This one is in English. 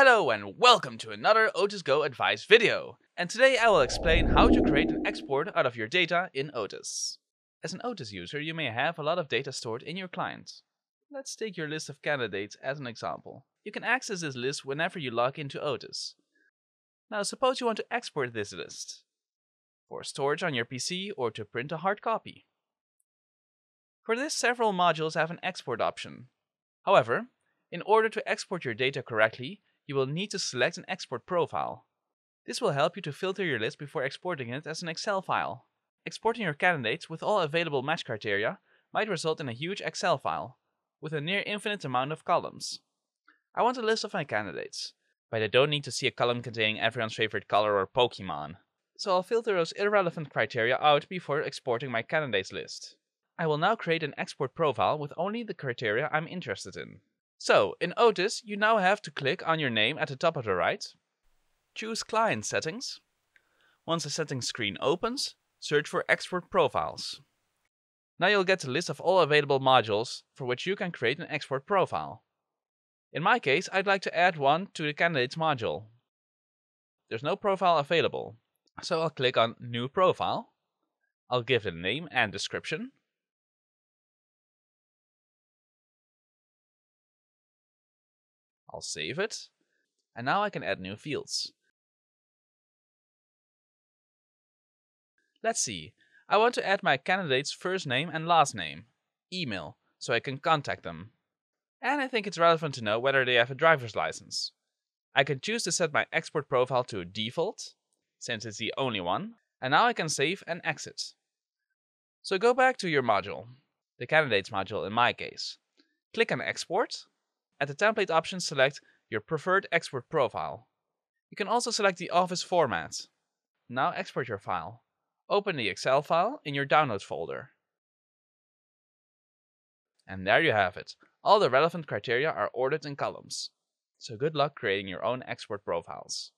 Hello and welcome to another Otis Go Advice video. And today I will explain how to create an export out of your data in Otis. As an Otis user, you may have a lot of data stored in your client. Let's take your list of candidates as an example. You can access this list whenever you log into Otis. Now suppose you want to export this list for storage on your PC or to print a hard copy. For this, several modules have an export option. However, in order to export your data correctly, you will need to select an export profile. This will help you to filter your list before exporting it as an Excel file. Exporting your candidates with all available match criteria might result in a huge Excel file, with a near infinite amount of columns. I want a list of my candidates, but I don't need to see a column containing everyone's favorite color or Pokemon. So I'll filter those irrelevant criteria out before exporting my candidates list. I will now create an export profile with only the criteria I'm interested in. So in Otis, you now have to click on your name at the top of the right, choose Client Settings. Once the settings screen opens, search for Export Profiles. Now you'll get a list of all available modules for which you can create an export profile. In my case, I'd like to add one to the Candidates module. There's no profile available, so I'll click on New Profile. I'll give it a name and description. I'll save it. And now I can add new fields. Let's see. I want to add my candidate's first name and last name, email, so I can contact them. And I think it's relevant to know whether they have a driver's license. I can choose to set my export profile to default, since it's the only one, and now I can save and exit. So go back to your module, the candidates module in my case. Click on export, at the template option, select your preferred export profile. You can also select the office format. Now export your file. Open the Excel file in your Downloads folder. And there you have it. All the relevant criteria are ordered in columns. So good luck creating your own export profiles.